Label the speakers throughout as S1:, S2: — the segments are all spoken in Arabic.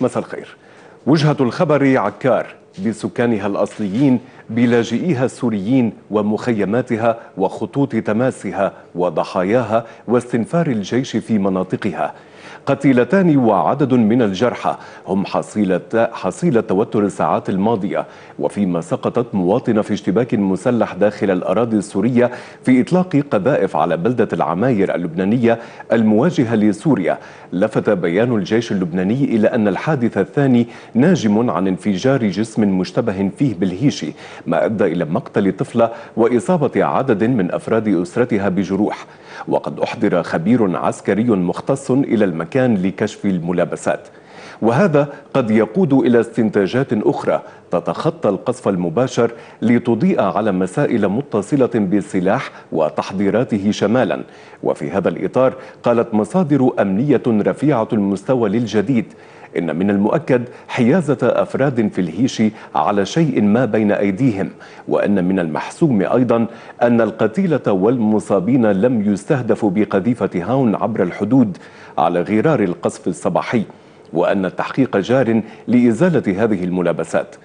S1: مساء الخير وجهة الخبر عكار بسكانها الأصليين بلاجئيها السوريين ومخيماتها وخطوط تماسها وضحاياها واستنفار الجيش في مناطقها قتيلتان وعدد من الجرحى هم حصيلة, حصيلة توتر الساعات الماضية وفيما سقطت مواطنة في اشتباك مسلح داخل الأراضي السورية في إطلاق قذائف على بلدة العماير اللبنانية المواجهة لسوريا لفت بيان الجيش اللبناني إلى أن الحادث الثاني ناجم عن انفجار جسم مشتبه فيه بالهيشي ما أدى إلى مقتل طفلة وإصابة عدد من أفراد أسرتها بجروح وقد أحضر خبير عسكري مختص إلى المكان لكشف الملابسات وهذا قد يقود إلى استنتاجات أخرى تتخطى القصف المباشر لتضيء على مسائل متصلة بالسلاح وتحضيراته شمالا وفي هذا الإطار قالت مصادر أمنية رفيعة المستوى للجديد إن من المؤكد حيازة أفراد في الهيش على شيء ما بين أيديهم وأن من المحسوم أيضا أن القتيلة والمصابين لم يستهدفوا بقذيفة هاون عبر الحدود على غرار القصف الصباحي وأن التحقيق جار لإزالة هذه الملابسات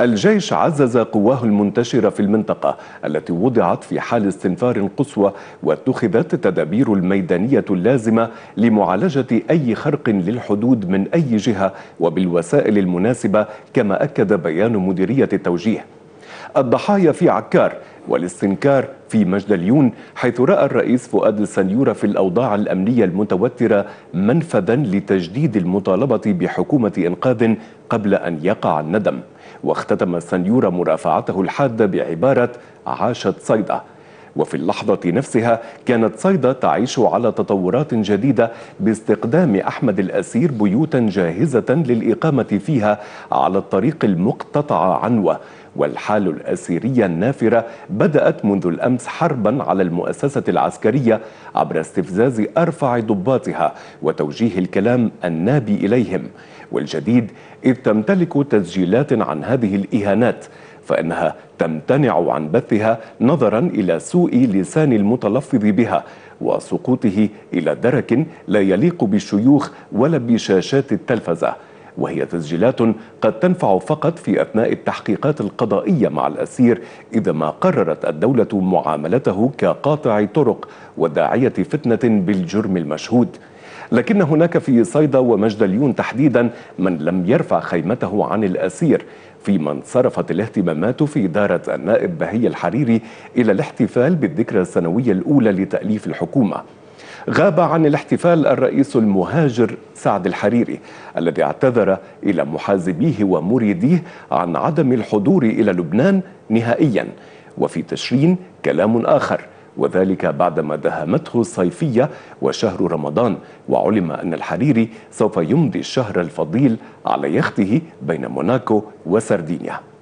S1: الجيش عزز قواه المنتشرة في المنطقة التي وضعت في حال استنفار قصوى واتخذت التدابير الميدانية اللازمة لمعالجة أي خرق للحدود من أي جهة وبالوسائل المناسبة كما أكد بيان مديرية التوجيه الضحايا في عكار والاستنكار في مجدليون حيث رأى الرئيس فؤاد السنيورة في الأوضاع الأمنية المتوترة منفذا لتجديد المطالبة بحكومة إنقاذ قبل أن يقع الندم واختتم السنيورة مرافعته الحادة بعبارة عاشت صيدا وفي اللحظة نفسها كانت صيدا تعيش على تطورات جديدة باستقدام أحمد الأسير بيوتا جاهزة للإقامة فيها على الطريق المقتطع عنوه والحال الأسيرية النافرة بدأت منذ الأمس حربا على المؤسسة العسكرية عبر استفزاز أرفع ضباطها وتوجيه الكلام النابي إليهم والجديد إذ تمتلك تسجيلات عن هذه الإهانات فإنها تمتنع عن بثها نظرا إلى سوء لسان المتلفظ بها وسقوطه إلى درك لا يليق بالشيوخ ولا بشاشات التلفزة وهي تسجيلات قد تنفع فقط في أثناء التحقيقات القضائية مع الأسير إذا ما قررت الدولة معاملته كقاطع طرق وداعية فتنة بالجرم المشهود لكن هناك في صيدا ومجدليون تحديدا من لم يرفع خيمته عن الأسير فيما انصرفت الاهتمامات في إدارة النائب بهي الحريري إلى الاحتفال بالذكرى السنوية الأولى لتأليف الحكومة غاب عن الاحتفال الرئيس المهاجر سعد الحريري الذي اعتذر إلى محازبيه ومريديه عن عدم الحضور إلى لبنان نهائيا وفي تشرين كلام آخر وذلك بعدما دهمته الصيفية وشهر رمضان وعلم أن الحريري سوف يمضي الشهر الفضيل على يخته بين موناكو وسردينيا